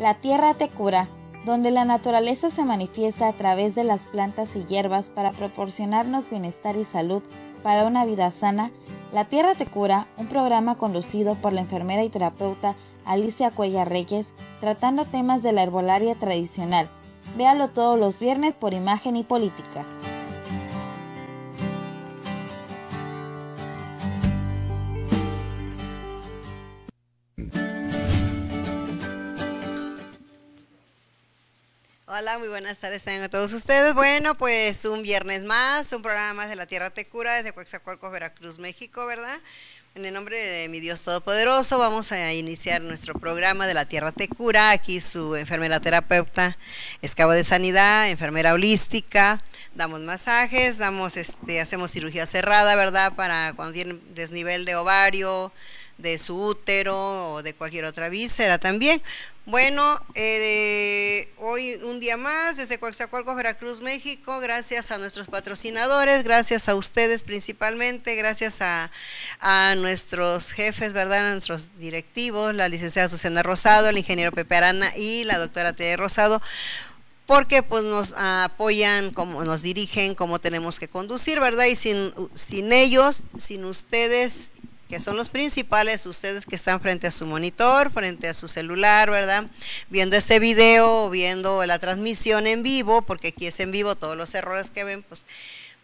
La tierra te cura, donde la naturaleza se manifiesta a través de las plantas y hierbas para proporcionarnos bienestar y salud para una vida sana. La Tierra te cura, un programa conducido por la enfermera y terapeuta Alicia Cuella Reyes, tratando temas de la herbolaria tradicional. Véalo todos los viernes por Imagen y Política. Hola, muy buenas tardes a todos ustedes. Bueno, pues un viernes más, un programa más de la Tierra Te Cura desde Coaxacualcos, Veracruz, México, ¿verdad? En el nombre de mi Dios Todopoderoso, vamos a iniciar nuestro programa de la Tierra Te Cura. Aquí su enfermera terapeuta, escabo de sanidad, enfermera holística. Damos masajes, damos, este, hacemos cirugía cerrada, ¿verdad? Para cuando tienen desnivel de ovario, de su útero o de cualquier otra víscera también. Bueno, eh, hoy un día más desde Coaxacualcos, Veracruz, México, gracias a nuestros patrocinadores, gracias a ustedes principalmente, gracias a, a nuestros jefes, ¿verdad? A nuestros directivos, la licenciada Susana Rosado, el ingeniero Pepe Arana y la doctora Tere Rosado porque pues nos apoyan, como nos dirigen, cómo tenemos que conducir, ¿verdad? Y sin, sin ellos, sin ustedes que son los principales, ustedes que están frente a su monitor, frente a su celular, ¿verdad? Viendo este video, viendo la transmisión en vivo, porque aquí es en vivo, todos los errores que ven, pues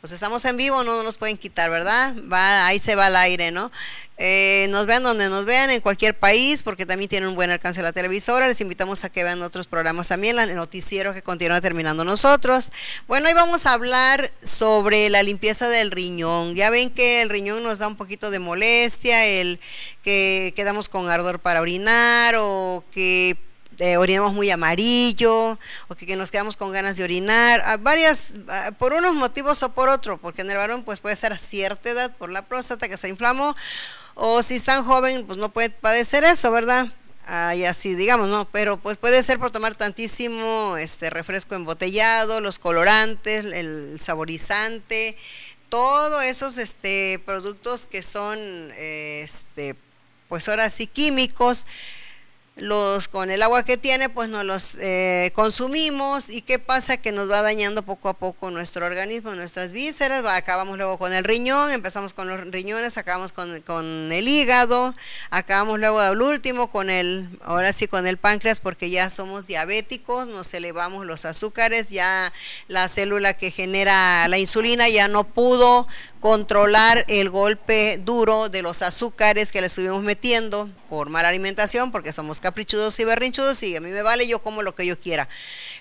pues estamos en vivo, no nos pueden quitar, ¿verdad? ahí se va al aire, ¿no? Eh, nos vean donde nos vean, en cualquier país, porque también tiene un buen alcance la televisora. Les invitamos a que vean otros programas también, el noticiero que continúa terminando nosotros. Bueno, hoy vamos a hablar sobre la limpieza del riñón. Ya ven que el riñón nos da un poquito de molestia, el que quedamos con ardor para orinar o que eh, orinamos muy amarillo, o que, nos quedamos con ganas de orinar, a varias, por unos motivos o por otro, porque en el varón pues puede ser a cierta edad por la próstata que se inflamó, o si es tan joven pues no puede padecer eso, ¿verdad? y así digamos, ¿no? Pero pues puede ser por tomar tantísimo este refresco embotellado, los colorantes, el saborizante, todos esos este, productos que son, este, pues ahora sí, químicos, los con el agua que tiene, pues nos los eh, consumimos y qué pasa que nos va dañando poco a poco nuestro organismo, nuestras vísceras, acabamos luego con el riñón, empezamos con los riñones, acabamos con, con el hígado, acabamos luego al último con el, ahora sí con el páncreas porque ya somos diabéticos, nos elevamos los azúcares, ya la célula que genera la insulina ya no pudo controlar el golpe duro de los azúcares que le estuvimos metiendo por mala alimentación, porque somos caprichudos y berrinchudos y a mí me vale, yo como lo que yo quiera.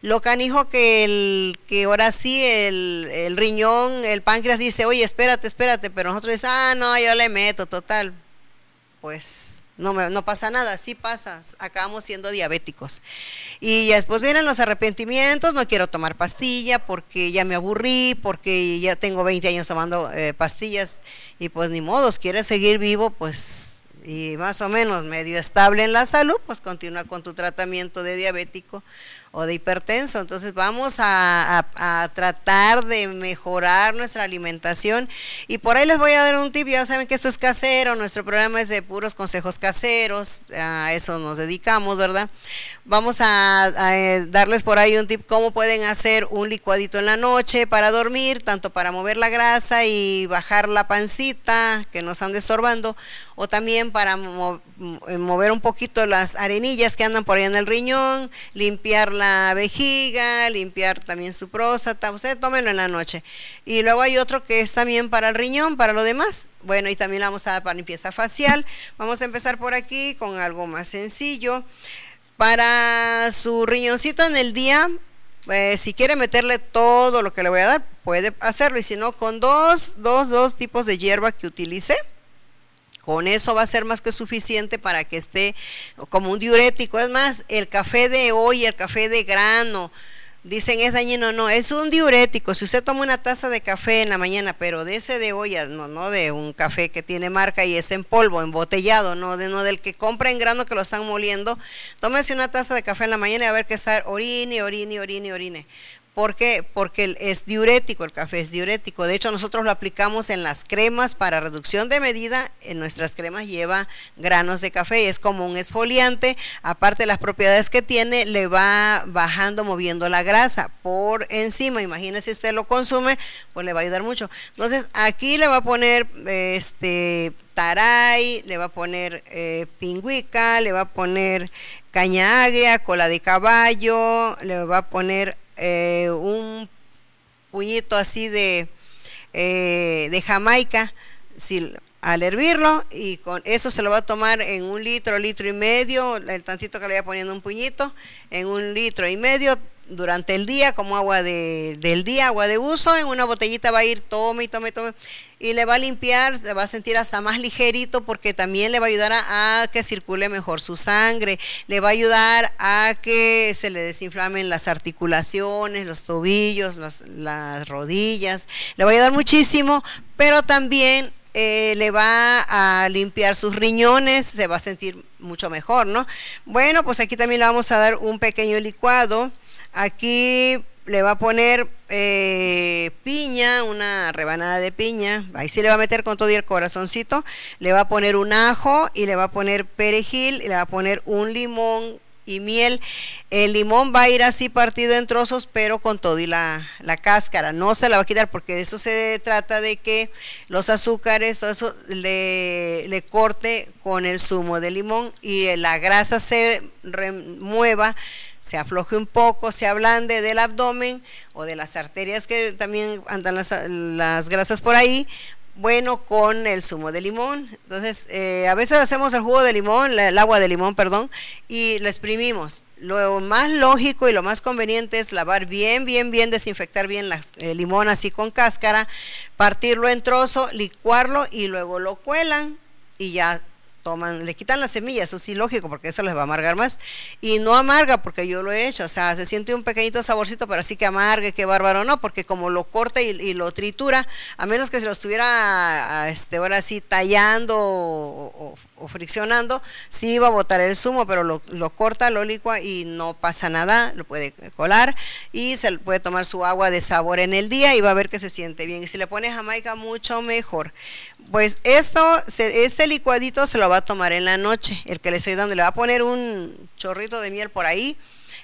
Lo canijo que, el, que ahora sí el, riñón, el páncreas dice, oye, espérate, espérate, pero nosotros dice, ah, no, yo le meto, total. Pues no, pasa nada, sí pasa, acabamos siendo diabéticos. Y después vienen los arrepentimientos, no quiero tomar pastilla porque ya me aburrí, porque ya tengo 20 años tomando eh, pastillas y pues ni modos, quieres seguir vivo, pues y más o menos medio estable en la salud, pues continúa con tu tratamiento de diabético o de hipertenso. Entonces vamos a, tratar de mejorar nuestra alimentación. Y por ahí les voy a dar un tip, ya saben que esto es casero, nuestro programa es de puros consejos caseros, a eso nos dedicamos, ¿verdad? Vamos a, eh, darles por ahí un tip cómo pueden hacer un licuadito en la noche para dormir, tanto para mover la grasa y bajar la pancita que nos están estorbando, o también para eh, mover un poquito las arenillas que andan por ahí en el riñón, limpiarla vejiga, limpiar también su próstata. usted tómenlo en la noche. Y luego hay otro que es también para el riñón, para lo demás. Bueno, y también la vamos a dar para limpieza facial. Vamos a empezar por aquí con algo más sencillo. Para su riñoncito en el día, eh, si quiere meterle todo lo que le voy a dar, puede hacerlo. Y si no, con dos, dos, dos tipos de hierba que utilice con eso va a ser más que suficiente para que esté como un diurético. Es más, el café de hoy, el café de grano, dicen es dañino, no, es un diurético. Si usted toma una taza de café en la mañana, pero de ese de hoy, no, no de un café que tiene marca y es en polvo, embotellado, no, de, no del que compra en grano que lo están moliendo, tómese una taza de café en la mañana y a ver qué está orine, orine, orine, orine. ¿Por qué? Porque es diurético, el café es diurético. De hecho, nosotros lo aplicamos en las cremas para reducción de medida. En nuestras cremas lleva granos de café. Es como un esfoliante. Aparte de las propiedades que tiene, le va bajando, moviendo la grasa por encima. Imagínese si usted lo consume, pues le va a ayudar mucho. Entonces, aquí le va a poner este taray, le va a poner eh, pingüica, le va a poner caña agria, cola de caballo, le va a poner eh, un puñito así de, eh, de Jamaica al hervirlo y con eso se lo va a tomar en un litro, litro y medio, el tantito que le voy poniendo un puñito, en un litro y medio durante el día como agua de, del día, agua de uso, en una botellita va a ir, tome y tome, tome, y le va a limpiar, se va a sentir hasta más ligerito porque también le va a ayudar a, que circule mejor su sangre, le va a ayudar a que se le desinflamen las articulaciones, los tobillos, las rodillas, le va a ayudar muchísimo, pero también eh, le va a limpiar sus riñones, se va a sentir mucho mejor, ¿no? Bueno, pues aquí también le vamos a dar un pequeño licuado Aquí le va a poner eh, piña, una rebanada de piña. Ahí sí le va a meter con todo y el corazoncito. Le va a poner un ajo y le va a poner perejil y le va a poner un limón y miel. El limón va a ir así partido en trozos, pero con todo y la, cáscara. No se la va a quitar porque de eso se trata de que los azúcares, todo eso le, le corte con el zumo de limón y la grasa se remueva se afloje un poco, se ablande del abdomen o de las arterias que también andan las, grasas por ahí, bueno, con el zumo de limón. Entonces, eh, a veces hacemos el jugo de limón, el agua de limón, perdón, y lo exprimimos. Lo más lógico y lo más conveniente es lavar bien, bien, bien, desinfectar bien las, el eh, limón así con cáscara, partirlo en trozo, licuarlo y luego lo cuelan y ya toman, le quitan las semillas, eso sí, lógico, porque eso les va a amargar más. Y no amarga, porque yo lo he hecho, o sea, se siente un pequeñito saborcito, pero así que amargue, qué bárbaro, no, porque como lo corta y, lo tritura, a menos que se lo estuviera, a, este, ahora sí, tallando o o friccionando, sí iba a botar el zumo, pero lo, corta, lo licua y no pasa nada, lo puede colar y se puede tomar su agua de sabor en el día y va a ver que se siente bien. Y si le pone jamaica, mucho mejor. Pues esto, este licuadito se lo va a tomar en la noche, el que le estoy dando, le va a poner un chorrito de miel por ahí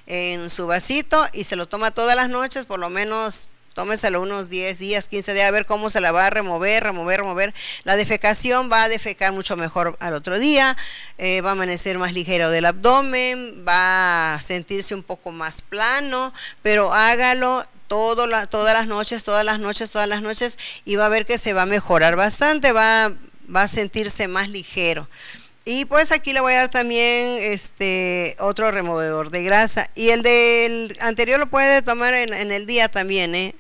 en su vasito y se lo toma todas las noches, por lo menos tómeselo unos 10 días, 15 días, a ver cómo se la va a remover, remover, remover. La defecación va a defecar mucho mejor al otro día, eh, va a amanecer más ligero del abdomen, va a sentirse un poco más plano, pero hágalo todas las noches, todas las noches, todas las noches y va a ver que se va a mejorar bastante, va, va a sentirse más ligero. Y pues aquí le voy a dar también este otro removedor de grasa. Y el del anterior lo puede tomar en, el día también, ¿eh?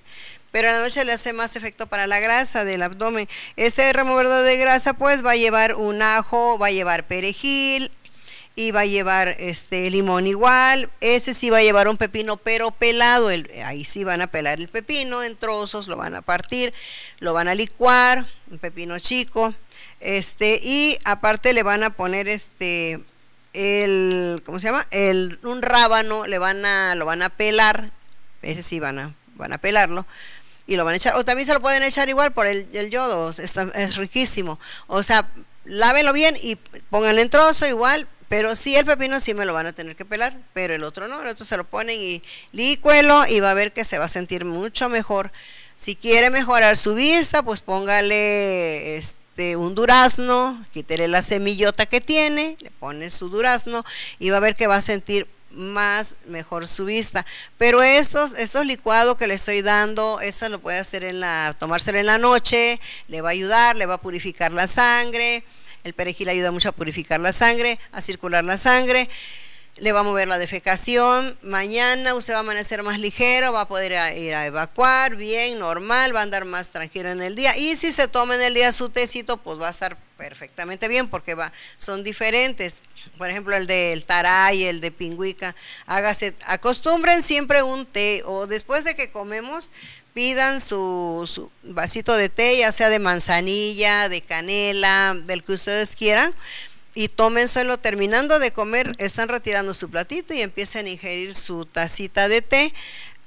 pero en la noche le hace más efecto para la grasa del abdomen. Este removedor de grasa pues va a llevar un ajo, va a llevar perejil y va a llevar este limón igual. Ese sí va a llevar un pepino pero pelado, ahí sí van a pelar el pepino en trozos, lo van a partir, lo van a licuar, un pepino chico este, y aparte le van a poner este el ¿cómo se llama? El un rábano, le van a lo van a pelar. Ese sí van a van a pelarlo y lo van a echar o también se lo pueden echar igual por el, yodo, es riquísimo. O sea, lávenlo bien y pónganlo en trozo igual, pero sí, el pepino sí me lo van a tener que pelar, pero el otro no, el otro se lo ponen y licuelo y va a ver que se va a sentir mucho mejor. Si quiere mejorar su vista, pues póngale este de este, un durazno, quítele la semillota que tiene, le pone su durazno y va a ver que va a sentir más mejor su vista. Pero estos, estos licuados que le estoy dando, eso lo puede hacer en la, tomárselo en la noche, le va a ayudar, le va a purificar la sangre. El perejil ayuda mucho a purificar la sangre, a circular la sangre le va a mover la defecación. Mañana usted va a amanecer más ligero, va a poder ir a evacuar bien, normal, va a andar más tranquilo en el día. Y si se toma en el día su tecito, pues va a estar perfectamente bien porque va, son diferentes. Por ejemplo, el del taray, el de pingüica. Hágase, acostumbren siempre un té o después de que comemos, pidan su, su, vasito de té, ya sea de manzanilla, de canela, del que ustedes quieran, y tómenselo terminando de comer, están retirando su platito y empiecen a ingerir su tacita de té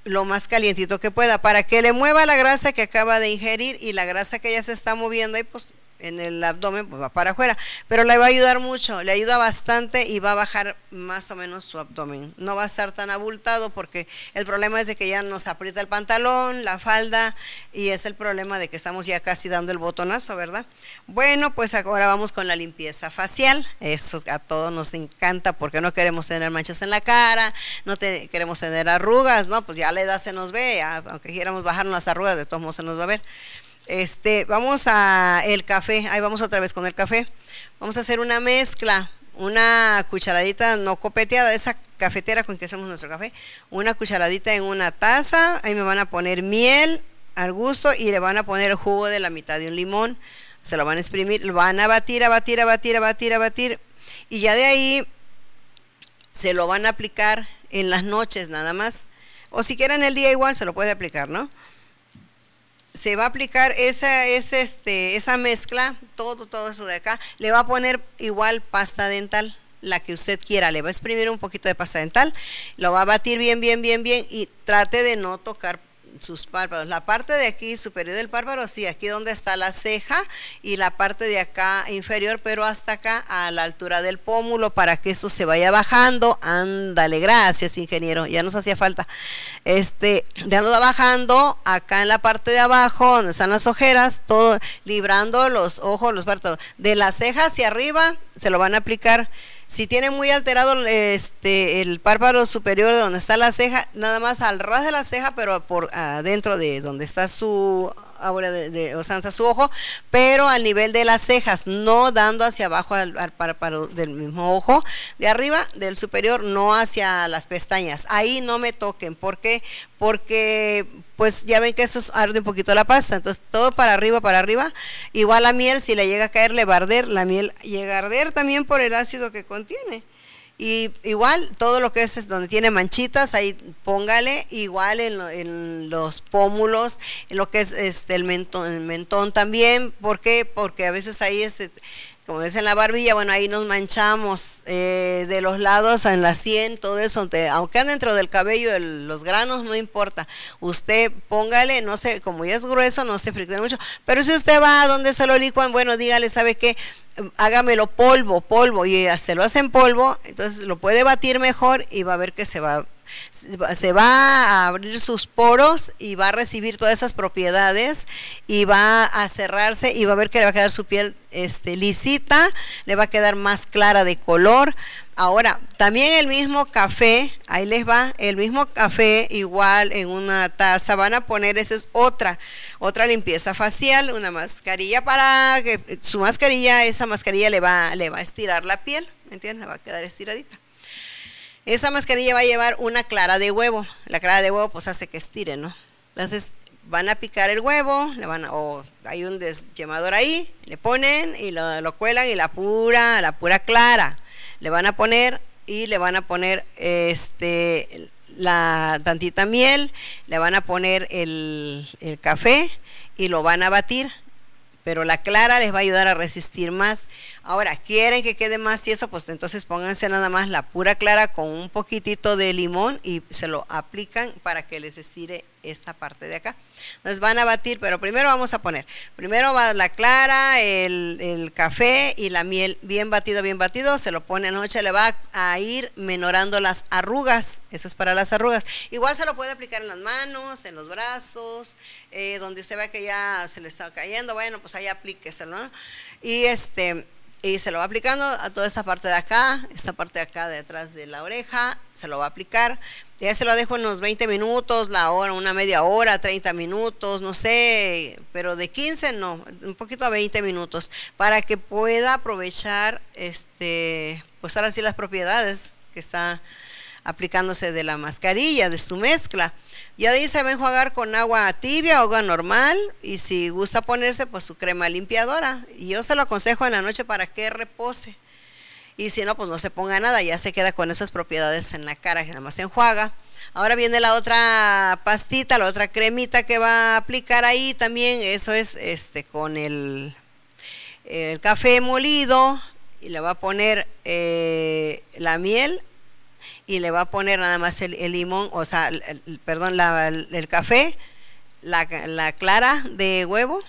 lo más calientito que pueda para que le mueva la grasa que acaba de ingerir y la grasa que ya se está moviendo ahí pues en el abdomen, pues va para afuera, pero le va a ayudar mucho, le ayuda bastante y va a bajar más o menos su abdomen. No va a estar tan abultado porque el problema es de que ya nos aprieta el pantalón, la falda y es el problema de que estamos ya casi dando el botonazo, ¿verdad? Bueno, pues ahora vamos con la limpieza facial. Eso a todos nos encanta porque no queremos tener manchas en la cara, no queremos tener arrugas, ¿no? Pues ya la edad se nos ve, aunque quieramos bajar las arrugas, de todos modos se nos va a ver. Este, vamos a el café, ahí vamos otra vez con el café. Vamos a hacer una mezcla, una cucharadita no copeteada, esa cafetera con que hacemos nuestro café, una cucharadita en una taza, ahí me van a poner miel al gusto y le van a poner el jugo de la mitad de un limón, se lo van a exprimir, lo van a batir, a batir, a batir, a batir, a batir y ya de ahí se lo van a aplicar en las noches nada más o si quieren el día igual se lo puede aplicar, ¿no? se va a aplicar esa, este, esa mezcla, todo, todo eso de acá. Le va a poner igual pasta dental, la que usted quiera. Le va a exprimir un poquito de pasta dental, lo va a batir bien, bien, bien, bien y trate de no tocar sus párpados. La parte de aquí superior del párpado, sí, aquí donde está la ceja y la parte de acá inferior, pero hasta acá a la altura del pómulo para que eso se vaya bajando. Ándale, gracias ingeniero, ya nos hacía falta. Este, ya nos va bajando acá en la parte de abajo donde están las ojeras, todo librando los ojos, los párpados. De la ceja hacia arriba se lo van a aplicar si tiene muy alterado este, el párpado superior de donde está la ceja, nada más al ras de la ceja, pero por adentro de donde está su ahora de, de su ojo, pero al nivel de las cejas, no dando hacia abajo al, párpado del mismo ojo, de arriba, del superior, no hacia las pestañas. Ahí no me toquen, ¿por qué? Porque pues ya ven que eso arde un poquito la pasta, entonces todo para arriba, para arriba. Igual la miel, si le llega a caer, le va a arder, la miel llega a arder también por el ácido que contiene. Y igual todo lo que es, donde tiene manchitas, ahí póngale, igual en, los pómulos, en lo que es este, el, mentón, el mentón también, ¿por qué? Porque a veces ahí este, como es en la barbilla, bueno, ahí nos manchamos eh, de los lados en la sien, todo eso, aunque dentro del cabello los granos, no importa. Usted póngale, no sé, como ya es grueso, no se fricciona mucho, pero si usted va a donde se lo licuan, bueno, dígale, ¿sabe qué? Hágamelo polvo, polvo, y eh, se lo hacen polvo, entonces lo puede batir mejor y va a ver que se va se va a abrir sus poros y va a recibir todas esas propiedades y va a cerrarse y va a ver que le va a quedar su piel este, lisita, le va a quedar más clara de color. Ahora, también el mismo café, ahí les va, el mismo café igual en una taza, van a poner, esa es otra, otra limpieza facial, una mascarilla para que su mascarilla, esa mascarilla le va, le va a estirar la piel, ¿me entiendes? Le va a quedar estiradita. Esa mascarilla va a llevar una clara de huevo. La clara de huevo pues hace que estire, ¿no? Entonces van a picar el huevo, le van o hay un desyemador ahí, le ponen y lo, cuelan y la pura, la pura clara, le van a poner y le van a poner este la tantita miel, le van a poner el café y lo van a batir pero la clara les va a ayudar a resistir más. Ahora, quieren que quede más tieso, pues entonces pónganse nada más la pura clara con un poquitito de limón y se lo aplican para que les estire esta parte de acá. Entonces van a batir, pero primero vamos a poner, primero va la clara, el, café y la miel, bien batido, bien batido, se lo pone anoche, le va a ir menorando las arrugas, eso es para las arrugas. Igual se lo puede aplicar en las manos, en los brazos, eh, donde se ve que ya se le está cayendo, bueno, pues ahí aplíqueselo, Y este y se lo va aplicando a toda esta parte de acá, esta parte de acá detrás de la oreja, se lo va a aplicar ya se lo dejo unos 20 minutos, la hora, una media hora, 30 minutos, no sé, pero de 15 no, un poquito a 20 minutos, para que pueda aprovechar, este, pues ahora sí las propiedades que está aplicándose de la mascarilla, de su mezcla. Ya dice, ven se con agua tibia, agua normal, y si gusta ponerse, pues su crema limpiadora. Y yo se lo aconsejo en la noche para que repose y si no, pues no se ponga nada, ya se queda con esas propiedades en la cara, que nada más se enjuaga. Ahora viene la otra pastita, la otra cremita que va a aplicar ahí también. Eso es este con el, el café molido. Y le va a poner eh, la miel y le va a poner nada más el, limón, o sea, perdón, el, café, la, la clara de huevo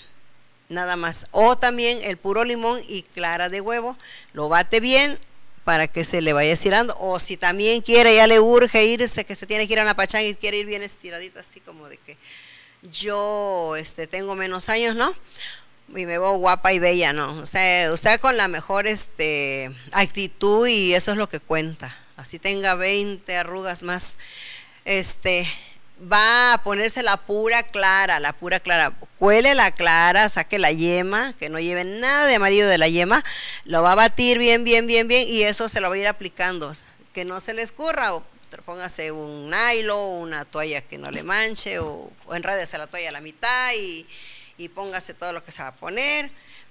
nada más. O también el puro limón y clara de huevo, lo bate bien para que se le vaya estirando. O si también quiere, ya le urge irse, que se tiene que ir a la pachanga y quiere ir bien estiradita, así como de que yo este, tengo menos años, ¿no? Y me veo guapa y bella, ¿no? O sea, usted con la mejor este, actitud y eso es lo que cuenta. Así tenga 20 arrugas más. Este, va a ponerse la pura clara, la pura clara. Cuele la clara, saque la yema, que no lleve nada de amarillo de la yema, lo va a batir bien, bien, bien, bien y eso se lo va a ir aplicando. Que no se le escurra, o póngase un nylon, una toalla que no le manche, o, enredese la toalla a la mitad y, y póngase todo lo que se va a poner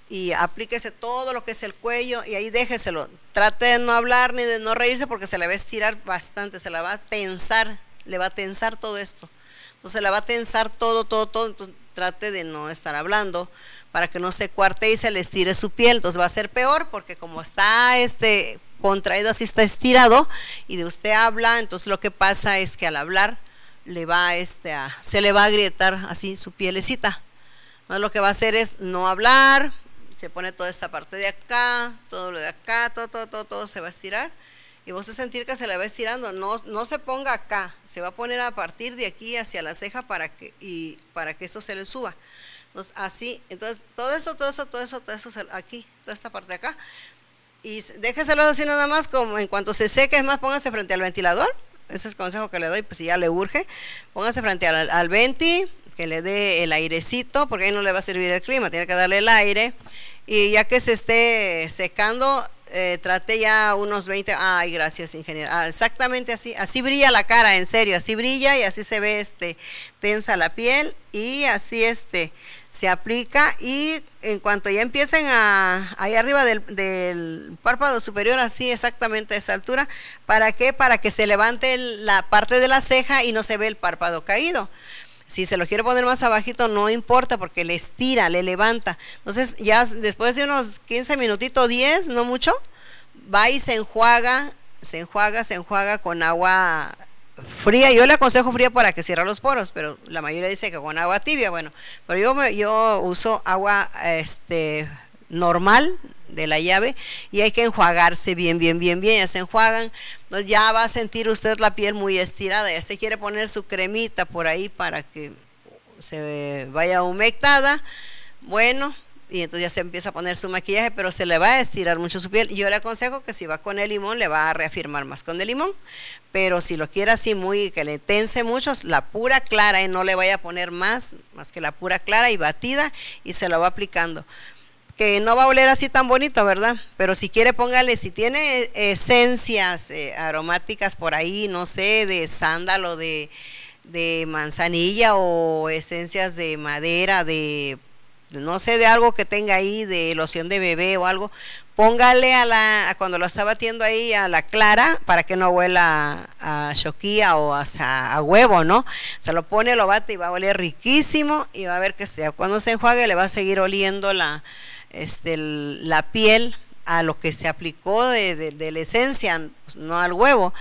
y aplíquese todo lo que es el cuello y ahí déjeselo. Trate de no hablar ni de no reírse porque se le va a estirar bastante, se la va a tensar le va a tensar todo esto. Entonces la va a tensar todo, todo, todo. Entonces trate de no estar hablando para que no se cuarte y se le estire su piel. Entonces va a ser peor porque como está este contraído así está estirado y de usted habla, entonces lo que pasa es que al hablar le va este a, se le va a agrietar así su pielecita. Entonces lo que va a hacer es no hablar, se pone toda esta parte de acá, todo lo de acá, todo, todo, todo, todo se va a estirar y vos a sentir que se la va estirando. No, no se ponga acá, se va a poner a partir de aquí hacia la ceja para que, y para que eso se le suba. Entonces, así, entonces, todo eso, todo eso, todo eso, todo eso, aquí, toda esta parte de acá. Y déjeselo así nada más, como en cuanto se seque, es más, póngase frente al ventilador. Ese es el consejo que le doy, pues si ya le urge, póngase frente al, al venti, que le dé el airecito, porque ahí no le va a servir el clima, tiene que darle el aire. Y ya que se esté secando, eh, traté ya unos 20, ay, gracias, ingeniero. Ah, exactamente así, así brilla la cara, en serio, así brilla y así se ve este tensa la piel y así este se aplica y en cuanto ya empiecen a ahí arriba del, del párpado superior así exactamente a esa altura para qué para que se levante la parte de la ceja y no se ve el párpado caído si se lo quiere poner más abajito, no importa porque le estira, le levanta. Entonces, ya después de unos 15 minutitos, 10, no mucho, va y se enjuaga, se enjuaga, se enjuaga con agua fría. Yo le aconsejo fría para que cierre los poros, pero la mayoría dice que con agua tibia, bueno. Pero yo, yo uso agua este, normal, de la llave y hay que enjuagarse bien, bien, bien, bien. Ya se enjuagan, pues ya va a sentir usted la piel muy estirada, ya se quiere poner su cremita por ahí para que se vaya humectada. Bueno, y entonces ya se empieza a poner su maquillaje, pero se le va a estirar mucho su piel. Yo le aconsejo que si va con el limón, le va a reafirmar más con el limón, pero si lo quiere así muy, que le tense mucho, la pura clara, y ¿eh? no le vaya a poner más, más que la pura clara y batida, y se la va aplicando que no va a oler así tan bonito, ¿verdad? Pero si quiere póngale, si tiene eh, esencias eh, aromáticas por ahí, no sé, de sándalo, de, manzanilla o esencias de madera, de no sé, de algo que tenga ahí, de loción de bebé o algo, póngale a la, cuando lo está batiendo ahí, a la clara, para que no huela a choquía o hasta a huevo, ¿no? Se lo pone, lo bate y va a oler riquísimo y va a ver que sea, cuando se enjuague le va a seguir oliendo la, este, la piel a lo que se aplicó de, la esencia, pues, no al huevo,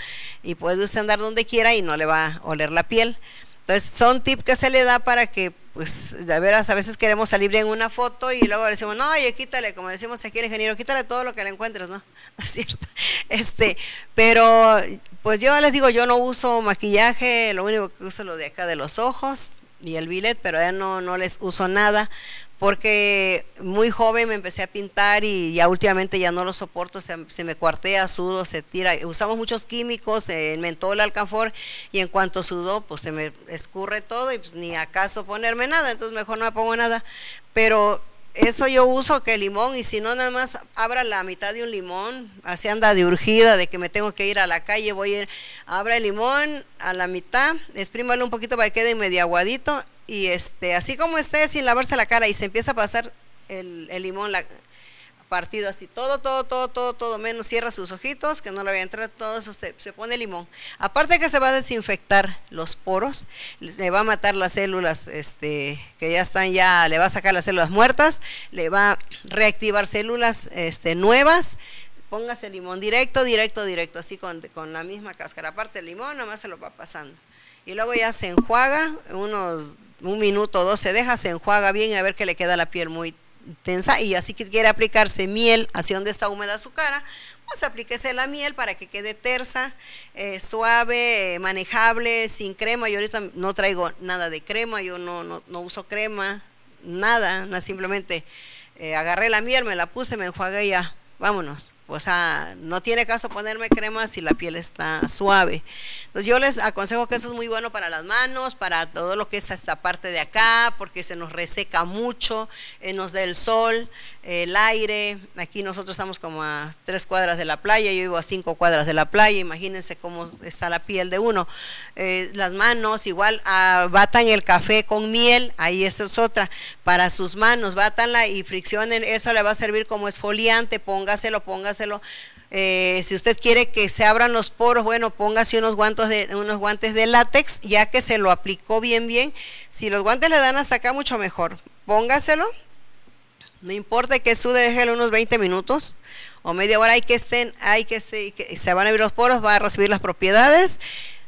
y puede usted andar donde quiera y no le va a oler la piel. Entonces son tips que se le da para que, pues, de veras, a veces queremos salir bien una foto y luego decimos, no, oye, quítale, como decimos aquí el ingeniero, quítale todo lo que le encuentres, ¿no? No es cierto. Este, pero, pues yo les digo, yo no uso maquillaje, lo único que uso es lo de acá de los ojos y el billet, pero ya no, no les uso nada porque muy joven me empecé a pintar y ya últimamente ya no lo soporto, se, me cuartea, sudo, se tira. Usamos muchos químicos, eh, el mentol, alcanfor, y en cuanto sudó, pues se me escurre todo y pues ni acaso ponerme nada, entonces mejor no me pongo nada. Pero eso yo uso que limón y si no nada más abra la mitad de un limón, así anda de urgida de que me tengo que ir a la calle, voy a ir, abra el limón a la mitad, exprímalo un poquito para que quede medio aguadito y este, así como esté sin lavarse la cara y se empieza a pasar el, limón la, partido así, todo, todo, todo, todo, todo, menos cierra sus ojitos, que no le voy a entrar, todo eso se, pone limón. Aparte que se va a desinfectar los poros, le va a matar las células este, que ya están ya, le va a sacar las células muertas, le va a reactivar células este, nuevas, póngase limón directo, directo, directo, así con, con, la misma cáscara. Aparte el limón, nada más se lo va pasando. Y luego ya se enjuaga unos un minuto, dos, se deja, se enjuaga bien a ver que le queda la piel muy tensa y así que quiere aplicarse miel hacia donde está húmeda su cara, pues aplíquese la miel para que quede tersa, eh, suave, eh, manejable, sin crema. Yo ahorita no traigo nada de crema, yo no, no, uso crema, nada, simplemente eh, agarré la miel, me la puse, me enjuague y ya, vámonos. O sea, no tiene caso ponerme crema si la piel está suave. Entonces yo les aconsejo que eso es muy bueno para las manos, para todo lo que es esta parte de acá, porque se nos reseca mucho, eh, nos da el sol, el aire. Aquí nosotros estamos como a tres cuadras de la playa, yo vivo a cinco cuadras de la playa, imagínense cómo está la piel de uno. Eh, las manos, igual, ah, batan el café con miel, ahí esa es otra, para sus manos, bátanla y friccionen, eso le va a servir como esfoliante, póngaselo, póngaselo eh, si usted quiere que se abran los poros, bueno, póngase unos, guantes de, unos guantes de látex, ya que se lo aplicó bien, bien. Si los guantes le dan hasta acá, mucho mejor. Póngaselo. No importa que sude, déjelo unos 20 minutos o media hora, hay que estén, hay que, se, van a abrir los poros, va a recibir las propiedades,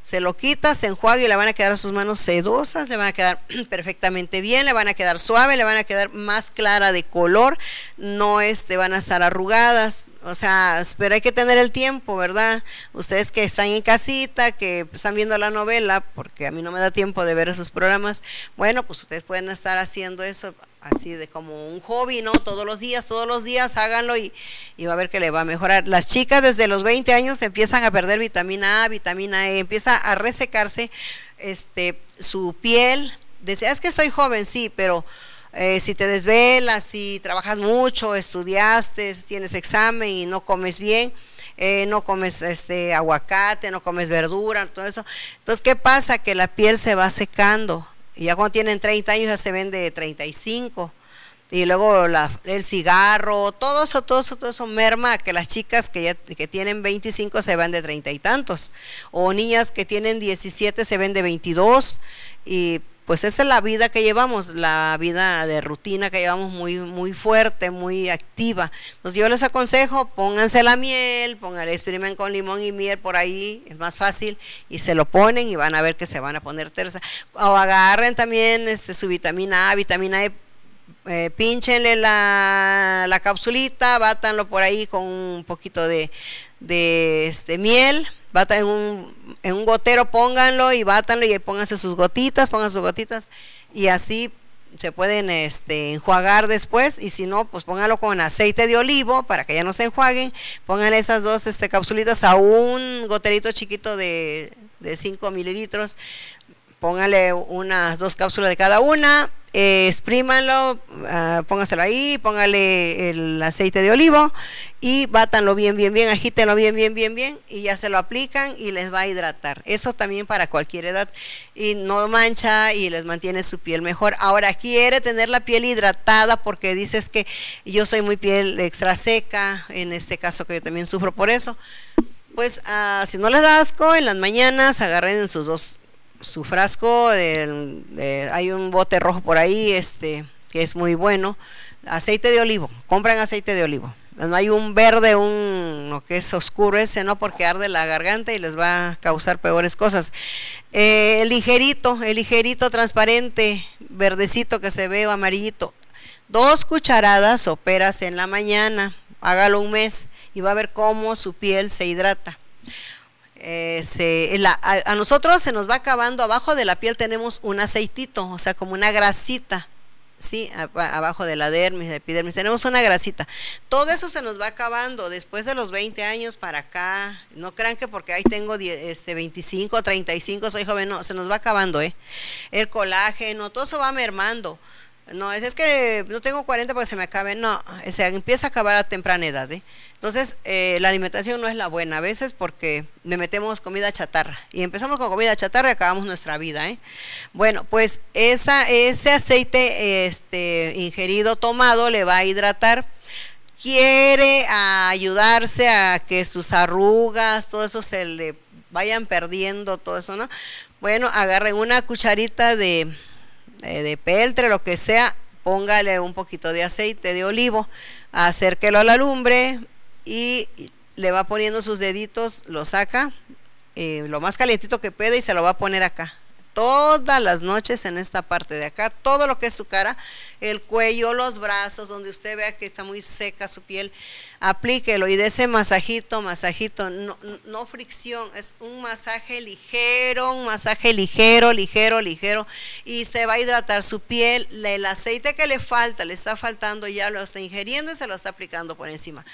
se lo quita, se enjuaga y le van a quedar sus manos sedosas, le van a quedar perfectamente bien, le van a quedar suave, le van a quedar más clara de color, no este, van a estar arrugadas, o sea, pero hay que tener el tiempo, ¿verdad? Ustedes que están en casita, que están viendo la novela, porque a mí no me da tiempo de ver esos programas, bueno, pues ustedes pueden estar haciendo eso así de como un hobby, ¿no? Todos los días, todos los días, háganlo y, y va a ver que le va a mejorar. Las chicas desde los 20 años empiezan a perder vitamina A, vitamina E, empieza a resecarse este, su piel. Decía, es que estoy joven, sí, pero eh, si te desvelas, si trabajas mucho, estudiaste, tienes examen y no comes bien, eh, no comes este aguacate, no comes verdura, todo eso. Entonces, ¿qué pasa? Que la piel se va secando. Y ya cuando tienen 30 años ya se ven de 35. Y luego el cigarro, todo eso, todo eso, todo eso merma que las chicas que, ya, tienen 25 se ven de treinta y tantos. O niñas que tienen 17 se ven de 22. Y pues esa es la vida que llevamos, la vida de rutina que llevamos muy, muy fuerte, muy activa. Entonces yo les aconsejo, pónganse la miel, pónganle, exprimen con limón y miel por ahí, es más fácil, y se lo ponen y van a ver que se van a poner tersa. O agarren también este, su vitamina A, vitamina E eh, pinchenle la, la, capsulita, bátanlo por ahí con un poquito de, este, miel, batan en un, en un gotero, pónganlo y bátanlo y pónganse sus gotitas, pongan sus gotitas y así se pueden este, enjuagar después y si no, pues pónganlo con aceite de olivo para que ya no se enjuaguen. Pongan esas dos este, capsulitas a un goterito chiquito de, de 5 mililitros póngale unas dos cápsulas de cada una, eh, exprímalo, ah, póngaselo ahí, póngale el aceite de olivo y bátanlo bien, bien, bien, agítenlo bien, bien, bien, bien y ya se lo aplican y les va a hidratar. Eso también para cualquier edad y no mancha y les mantiene su piel mejor. Ahora quiere tener la piel hidratada porque dices que yo soy muy piel extra seca, en este caso que yo también sufro por eso. Pues ah, si no les da asco, en las mañanas agarren sus dos su frasco, eh, hay un bote rojo por ahí, este, que es muy bueno, aceite de olivo, compran aceite de olivo. No hay un verde, un lo que es oscuro ese, no, porque arde la garganta y les va a causar peores cosas. Eh, el ligerito, el ligerito transparente, verdecito que se ve amarillito. Dos cucharadas operas en la mañana, hágalo un mes y va a ver cómo su piel se hidrata. Eh, se, la, a, nosotros se nos va acabando, abajo de la piel tenemos un aceitito, o sea, como una grasita, ¿sí? abajo de la dermis, de epidermis, tenemos una grasita. Todo eso se nos va acabando después de los 20 años para acá. No crean que porque ahí tengo este, 25, 35, soy joven, no, se nos va acabando, ¿eh? El colágeno, todo eso va mermando. No, es, que no tengo 40 porque se me acabe. No, se empieza a acabar a temprana edad. ¿eh? Entonces, eh, la alimentación no es la buena a veces porque le metemos comida chatarra. Y empezamos con comida chatarra y acabamos nuestra vida. ¿eh? Bueno, pues esa, ese aceite este, ingerido, tomado, le va a hidratar quiere ayudarse a que sus arrugas, todo eso se le vayan perdiendo, todo eso, ¿no? Bueno, agarren una cucharita de, eh, de peltre, lo que sea, póngale un poquito de aceite de olivo, acérquelo a la lumbre y le va poniendo sus deditos, lo saca eh, lo más calientito que pueda y se lo va a poner acá. Todas las noches en esta parte de acá, todo lo que es su cara, el cuello, los brazos, donde usted vea que está muy seca su piel, aplíquelo y de ese masajito, masajito, no, fricción, es un masaje ligero, un masaje ligero, ligero, ligero, y se va a hidratar su piel, el aceite que le falta, le está faltando, ya lo está ingiriendo y se lo está aplicando por encima.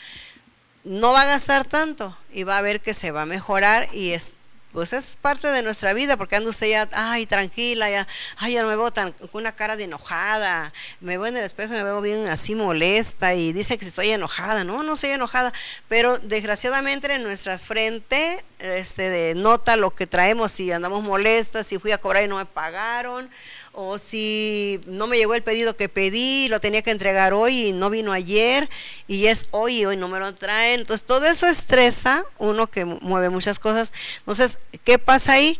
No va a gastar tanto y va a ver que se va a mejorar y es pues es parte de nuestra vida, porque anda usted ya, ay, tranquila, ya, ay, ya no me veo tan, con una cara de enojada, me veo en el espejo y me veo bien así molesta y dice que estoy enojada, no, no soy enojada, pero desgraciadamente en nuestra frente este, de nota lo que traemos, si andamos molestas, si fui a cobrar y no me pagaron, o si no me llegó el pedido que pedí, lo tenía que entregar hoy y no vino ayer, y es hoy y hoy no me lo traen. Entonces, todo eso estresa uno que mueve muchas cosas. Entonces, ¿qué pasa ahí?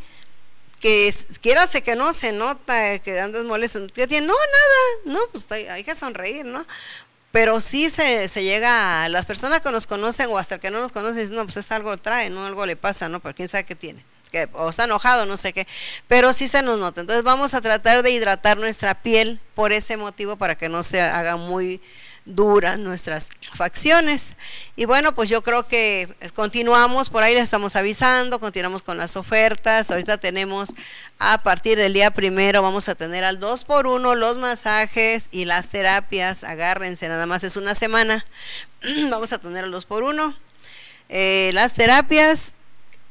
que quieras que no se nota que andas molesto, tiene, no, nada, no, pues hay que sonreír, ¿no? Pero sí se, llega a las personas que nos conocen o hasta el que no nos conoce, dicen, no, pues es algo trae, ¿no? Algo le pasa, ¿no? Pero quién sabe qué tiene o está enojado, no sé qué, pero sí se nos nota. Entonces vamos a tratar de hidratar nuestra piel por ese motivo para que no se haga muy dura nuestras facciones. Y bueno, pues yo creo que continuamos, por ahí les estamos avisando, continuamos con las ofertas. Ahorita tenemos a partir del día primero, vamos a tener al 2 x 1 los masajes y las terapias. Agárrense, nada más es una semana. vamos a tener al 2 por 1 eh, las terapias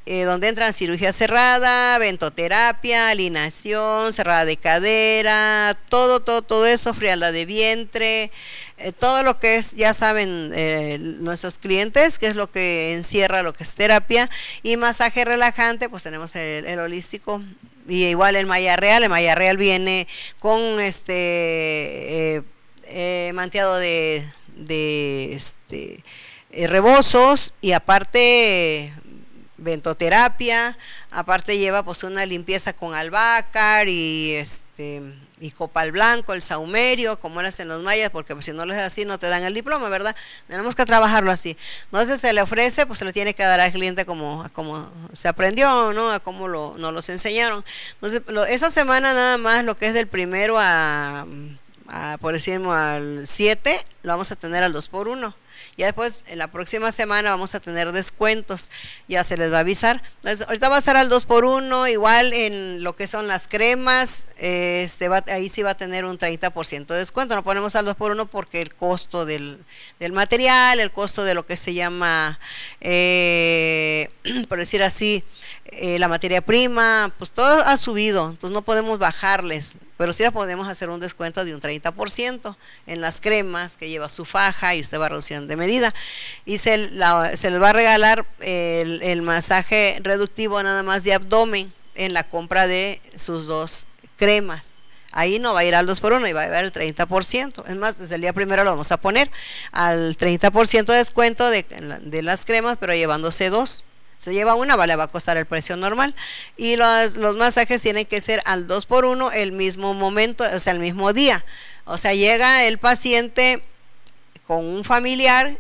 eh, donde entran cirugía cerrada, ventoterapia, alineación, cerrada de cadera, todo, todo, todo eso, frialdad de vientre, eh, todo lo que es, ya saben eh, nuestros clientes, que es lo que encierra lo que es terapia, y masaje relajante, pues tenemos el, holístico. Y igual el maya real, el maya real viene con este manteado de, de este, rebozos y aparte ventoterapia, aparte lleva pues una limpieza con albácar y este y copal blanco, el saumerio, como lo hacen los mayas, porque pues, si no lo es así no te dan el diploma, ¿verdad? Tenemos que trabajarlo así. Entonces se le ofrece, pues se le tiene que dar al cliente como, como se aprendió, ¿no? A cómo lo, nos los enseñaron. Entonces, esa semana nada más, lo que es del primero a, por decirlo, al 7, lo vamos a tener al dos por uno. Ya después, en la próxima semana vamos a tener descuentos, ya se les va a avisar. Entonces, ahorita va a estar al 2 por 1 igual en lo que son las cremas, este va, ahí sí va a tener un 30% de descuento. No ponemos al 2 por 1 porque el costo del, del material, el costo de lo que se llama, eh, por decir así, eh, la materia prima, pues todo ha subido, entonces no podemos bajarles pero sí la podemos hacer un descuento de un 30% en las cremas que lleva su faja y usted va reduciendo de medida. Y se, la, se les va a regalar el, masaje reductivo nada más de abdomen en la compra de sus dos cremas. Ahí no va a ir al 2 por 1 y va a llevar el 30%. Es más, desde el día primero lo vamos a poner al 30% de descuento de, las cremas, pero llevándose dos. Se lleva una, vale, va a costar el precio normal. Y los, masajes tienen que ser al 2 por 1 el mismo momento, o sea, el mismo día. O sea, llega el paciente con un familiar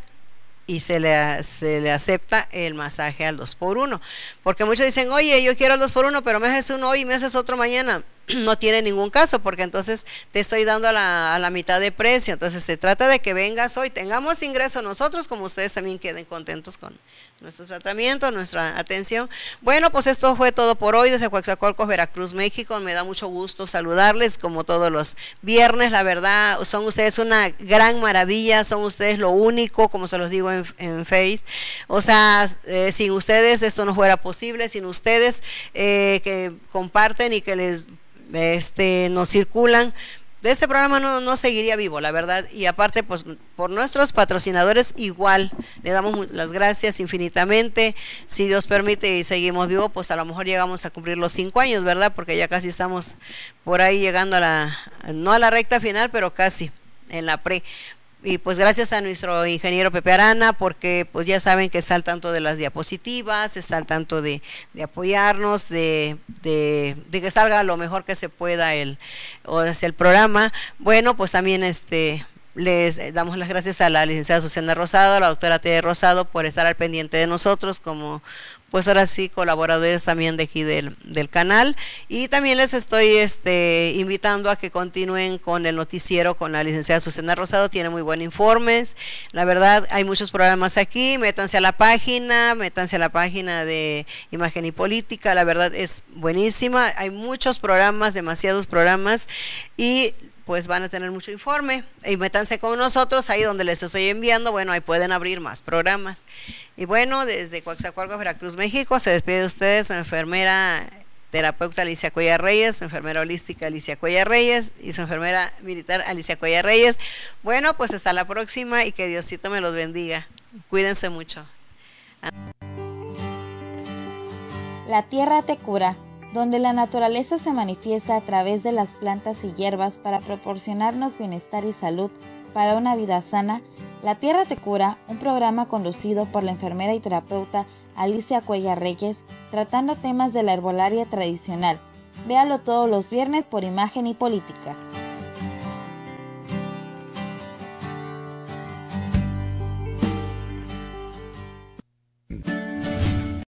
y se le, se le acepta el masaje al 2 por 1 Porque muchos dicen, oye, yo quiero el 2 por 1 pero me haces uno hoy y me haces otro mañana. No tiene ningún caso, porque entonces te estoy dando a la, a la, mitad de precio. Entonces se trata de que vengas hoy, tengamos ingreso nosotros, como ustedes también queden contentos con, nuestro tratamiento, nuestra atención. Bueno, pues esto fue todo por hoy desde Coaxacolcos, Veracruz, México. Me da mucho gusto saludarles como todos los viernes. La verdad, son ustedes una gran maravilla, son ustedes lo único, como se los digo en, Face. O sea, eh, sin ustedes esto no fuera posible, sin ustedes eh, que comparten y que les este, nos circulan de ese programa no, seguiría vivo, la verdad. Y aparte, pues por nuestros patrocinadores igual, le damos las gracias infinitamente. Si Dios permite y seguimos vivo, pues a lo mejor llegamos a cumplir los cinco años, ¿verdad? Porque ya casi estamos por ahí llegando a la, no a la recta final, pero casi en la pre y pues gracias a nuestro ingeniero Pepe Arana, porque pues ya saben que está al tanto de las diapositivas, está al tanto de, apoyarnos, de, que salga lo mejor que se pueda el, o el programa. Bueno, pues también este les damos las gracias a la licenciada Susana Rosado, a la doctora T. Rosado por estar al pendiente de nosotros como pues ahora sí colaboradores también de aquí del, canal. Y también les estoy este, invitando a que continúen con el noticiero con la licenciada Susana Rosado, tiene muy buenos informes. La verdad, hay muchos programas aquí, métanse a la página, métanse a la página de Imagen y Política, la verdad es buenísima, hay muchos programas, demasiados programas y pues van a tener mucho informe y métanse con nosotros ahí donde les estoy enviando, bueno, ahí pueden abrir más programas. Y bueno, desde Coaxacuarca, Veracruz, México, se despide de ustedes su enfermera terapeuta Alicia Cuella Reyes, su enfermera holística Alicia Cuella Reyes y su enfermera militar Alicia Cuella Reyes. Bueno, pues hasta la próxima y que Diosito me los bendiga. Cuídense mucho. La tierra te cura donde la naturaleza se manifiesta a través de las plantas y hierbas para proporcionarnos bienestar y salud para una vida sana, La Tierra te cura, un programa conducido por la enfermera y terapeuta Alicia Cuella Reyes, tratando temas de la herbolaria tradicional. Véalo todos los viernes por Imagen y Política.